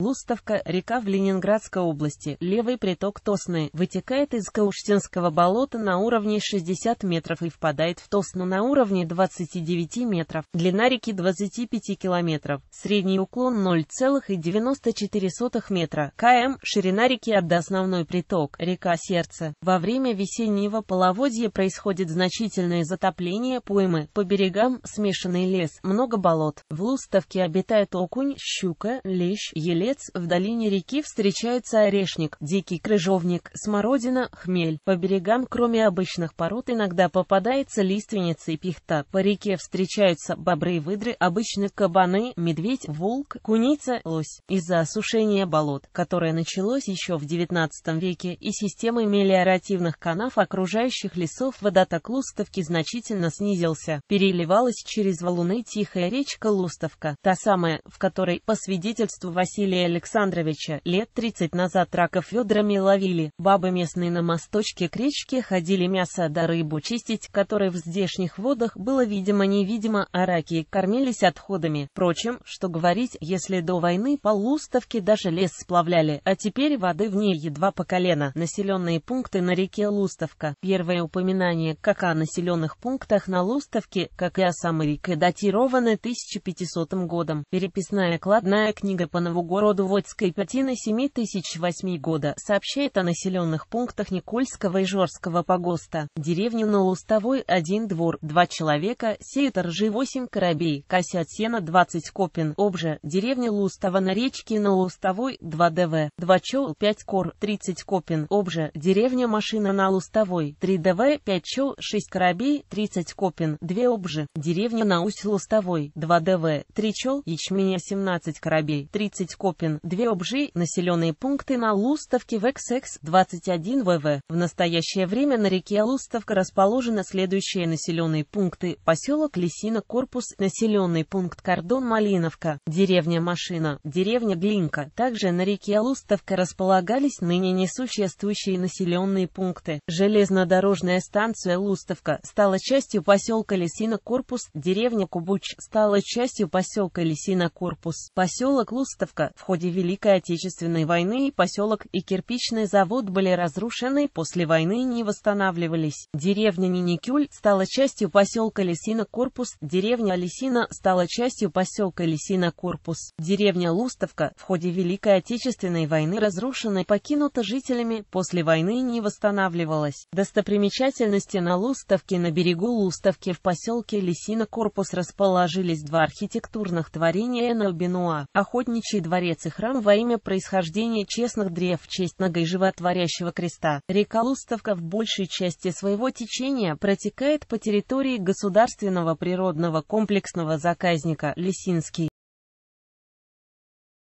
Лустовка – река в Ленинградской области, левый приток Тосны, вытекает из Каушсинского болота на уровне 60 метров и впадает в Тосну на уровне 29 метров. Длина реки 25 километров, средний уклон 0,94 метра, км, ширина реки от основной приток, река Сердце. Во время весеннего половодья происходит значительное затопление поймы, по берегам смешанный лес, много болот. В Лустовке обитает окунь, щука, лещ, еле огурец, в долине реки встречаются орешник, дикий крыжовник, смородина, хмель. По берегам, кроме обычных пород, иногда попадается лиственница и пихта. По реке встречаются бобры и выдры, обычные кабаны, медведь, волк, куница, лось. Из-за осушения болот, которое началось еще в XIX веке, и системы мелиоративных канав окружающих лесов водоток Лустовки значительно снизился. Переливалась через валуны тихая речка Лустовка, та самая, в которой, по свидетельству Василия Дмитрия Александровича, лет 30 назад раков ведрами ловили, бабы местные на мосточке к речке ходили мясо да рыбу чистить, которой в здешних водах было видимо-невидимо, а раки кормились отходами. Впрочем, что говорить, если до войны полуставки даже лес сплавляли, а теперь воды в ней едва по колено. Населенные пункты на реке Луставка. Первое упоминание как о населенных пунктах на Луставке, как и о самой реке датированы 1500 годом. Переписная кладная книга по Новогороду Продоводской плотины 7008 года, сообщает о населенных пунктах Никольского и Жорского погоста, деревни на Лустовой один двор, два человека, сеют ржи 8 корабей, косят сена 20 копин, обже, деревня Лустова на речке на Лустовой 2 ДВ, 2 чел 5 кор, 30 копин, обже, деревня Машина на Лустовой 3 ДВ, 5 чел, 6 корабей, 30 копин, 2 обже, деревня на Усть Лустовой 2 ДВ, 3 чел, ячменя 17 корабей, 30 копин, Колпин. Две обжи, населенные пункты на Лустовке в XX21 ВВ. В настоящее время на реке Лустовка расположены следующие населенные пункты. Поселок Лисина, корпус, населенный пункт Кордон Малиновка, деревня Машина, деревня Глинка. Также на реке Лустовка располагались ныне несуществующие населенные пункты. Железнодорожная станция Лустовка стала частью поселка Лисина, корпус, деревня Кубуч стала частью поселка Лисина, корпус. Поселок Лустовка в ходе Великой Отечественной войны поселок, и кирпичный завод были разрушены, после войны не восстанавливались. Деревня Ниникюль стала частью поселка Лисина-Корпус, деревня Лисина стала частью поселка Лисина-Корпус. Деревня Лустовка в ходе Великой Отечественной войны разрушена и покинута жителями, после войны не восстанавливалась. Достопримечательности на Лустовке на берегу Лустовки в поселке Лисина-Корпус расположились два архитектурных творения Энна Бенуа, охотничий дворец дворец и храм во имя происхождения честных древ в честь ногой животворящего креста. Река Лустовка в большей части своего течения протекает по территории государственного природного комплексного заказника «Лесинский».